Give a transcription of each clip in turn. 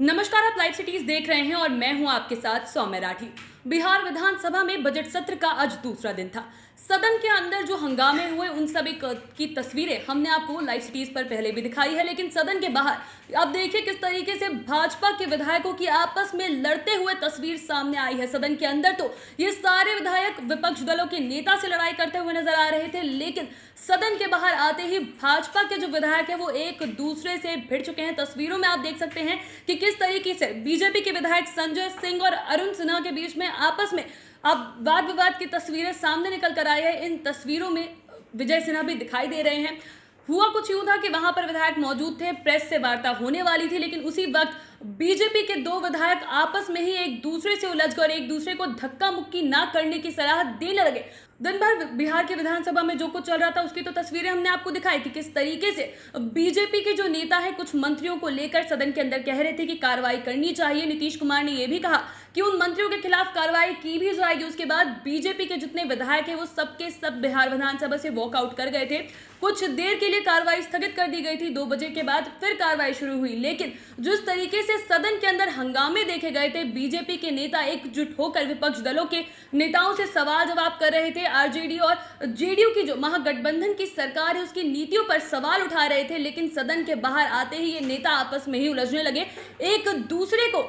नमस्कार आप live cities देख रहे हैं और मैं हूं आपके साथ सौम्य राठी बिहार विधानसभा में बजट सत्र का आज दूसरा दिन था सदन के अंदर जो हंगामे हुए उन सभी की तस्वीरें हमने आपको लाइव सिटीज पर पहले भी दिखाई है लेकिन सदन के बाहर आप देखिए किस तरीके से भाजपा के विधायकों की आपस में लड़ते हुए तस्वीर सामने आई है सदन के अंदर तो ये सारे विधायक विपक्ष दलों के नेता से लड़ाई करते हुए नजर आ रहे थे लेकिन सदन के बाहर आते ही भाजपा के जो विधायक है वो एक दूसरे से भिड़ चुके हैं तस्वीरों में आप देख सकते हैं कि किस तरीके से बीजेपी के विधायक संजय सिंह और अरुण सिन्हा के बीच में आपस में अब वाद विवाद की तस्वीरें सामने निकल कर आई है इन तस्वीरों में विजय सिन्हा भी दिखाई दे रहे हैं हुआ कुछ यूं था कि वहां पर विधायक मौजूद थे प्रेस से वार्ता होने वाली थी लेकिन उसी वक्त बीजेपी के दो विधायक आपस में ही एक दूसरे से उलझ कर एक दूसरे को धक्का मुक्की ना करने की सलाह देने लगे दिन भर बिहार के विधानसभा में जो कुछ चल रहा था उसकी तो तस्वीरें हमने आपको दिखाई थी किस तरीके से बीजेपी के जो नेता है कुछ मंत्रियों को लेकर सदन के अंदर कह रहे थे कि कार्रवाई करनी चाहिए नीतीश कुमार ने यह भी कहा कि उन मंत्रियों के खिलाफ कार्रवाई की भी जाएगी उसके बाद बीजेपी के जितने विधायक है वो सबके सब बिहार विधानसभा से वॉकआउट कर गए थे कुछ देर के लिए कार्रवाई स्थगित कर दी गई थी दो बजे के बाद फिर कार्रवाई शुरू हुई लेकिन जिस तरीके से सदन के अंदर हंगामे देखे गए थे बीजेपी के नेता एकजुट होकर विपक्ष दलों के नेताओं से सवाल जवाब कर रहे थे आरजेडी और जेडीयू की जो महागठबंधन की सरकार है उसकी नीतियों पर सवाल उठा रहे थे लेकिन सदन के बाहर आते ही ये नेता आपस में ही उलझने लगे एक दूसरे को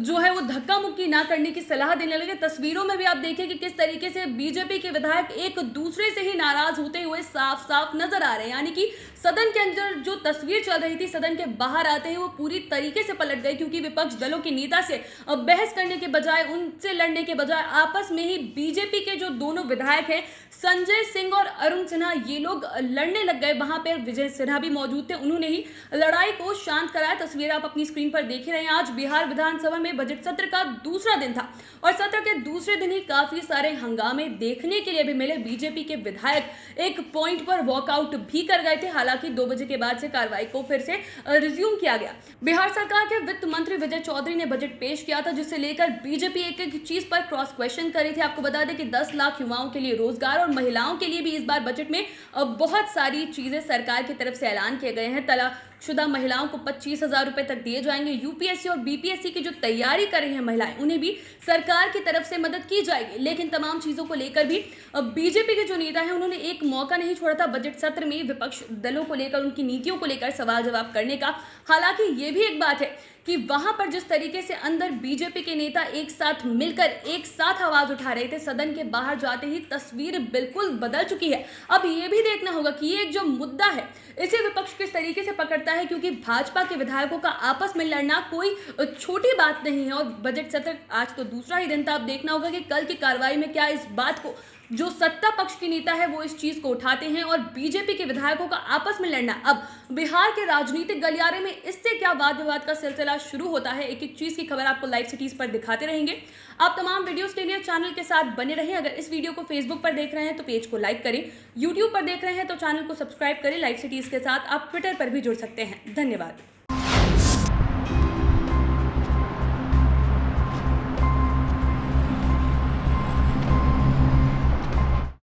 जो है वो धक्का मुक्की ना करने की सलाह देने लगे तस्वीरों में भी आप देखें कि किस तरीके से बीजेपी के विधायक एक दूसरे से ही नाराज होते हुए साफ साफ नजर आ रहे हैं यानी कि सदन के अंदर जो तस्वीर चल रही थी सदन के बाहर आते ही वो पूरी तरीके से पलट गई क्योंकि विपक्ष दलों के नेता से बहस करने के बजाय उनसे लड़ने के बजाय आपस में ही बीजेपी के जो दोनों विधायक हैं संजय सिंह और अरुण सिन्हा ये लोग लड़ने लग गए वहां पर विजय सिन्हा भी मौजूद थे उन्होंने ही लड़ाई को शांत कराया तस्वीर आप अपनी स्क्रीन पर देख रहे हैं आज बिहार विधानसभा में बजट सत्र का दूसरा दिन था और सत्र के दूसरे दिन ही काफी सारे हंगामे देखने के लिए भी मिले बीजेपी के विधायक एक पॉइंट पर वॉकआउट भी कर गए थे हालांकि दो बजे के बाद से कार्रवाई को फिर से रिज्यूम किया गया बिहार सरकार के वित्त मंत्री विजय चौधरी ने बजट पेश किया था जिसे लेकर बीजेपी एक एक चीज पर क्रॉस क्वेश्चन कर रही थी आपको बता दें कि दस लाख युवाओं के लिए रोजगार और महिलाओं के लिए भी इस बार बजट में बहुत सारी चीजें सरकार की तरफ से ऐलान किए गए हैं तला शुदा महिलाओं को पच्चीस हजार रुपए तक दिए जाएंगे यूपीएससी और बीपीएससी की जो तैयारी तैयारी कर रही हैं महिलाएं उन्हें भी सरकार की तरफ से मदद की जाएगी लेकिन तमाम चीज़ों को लेकर भी बीजेपी के जो नेता हैं उन्होंने एक मौका नहीं छोड़ा था बजट सत्र में विपक्ष दलों को लेकर उनकी नीतियों को लेकर सवाल जवाब करने का हालांकि ये भी एक बात है कि वहां पर जिस तरीके से अंदर बीजेपी के नेता एक साथ मिलकर एक साथ आवाज उठा रहे थे सदन के बाहर जाते ही तस्वीर बिल्कुल बदल चुकी है अब यह भी देखना होगा कि ये एक जो मुद्दा है इसे विपक्ष किस तरीके से पकड़ता है क्योंकि भाजपा के विधायकों का आपस में लड़ना कोई छोटी बात नहीं है और बजट सत्र आज तो दूसरा ही दिन था अब देखना होगा कि कल की कार्रवाई में क्या इस बात को जो सत्ता पक्ष के नेता है वो इस चीज को उठाते हैं और बीजेपी के विधायकों का आपस में लड़ना अब बिहार के राजनीतिक गलियारे में इससे क्या वाद विवाद का सिलसिला शुरू होता है एक एक चीज की खबर आपको लाइव सिटीज पर दिखाते रहेंगे आप तमाम वीडियोस के लिए चैनल के साथ बने रहें अगर इस वीडियो को फेसबुक पर देख रहे हैं तो पेज को लाइक करें यूट्यूब पर देख रहे हैं तो चैनल को सब्सक्राइब करें लाइव सिटीज के साथ आप ट्विटर पर भी जुड़ सकते हैं धन्यवाद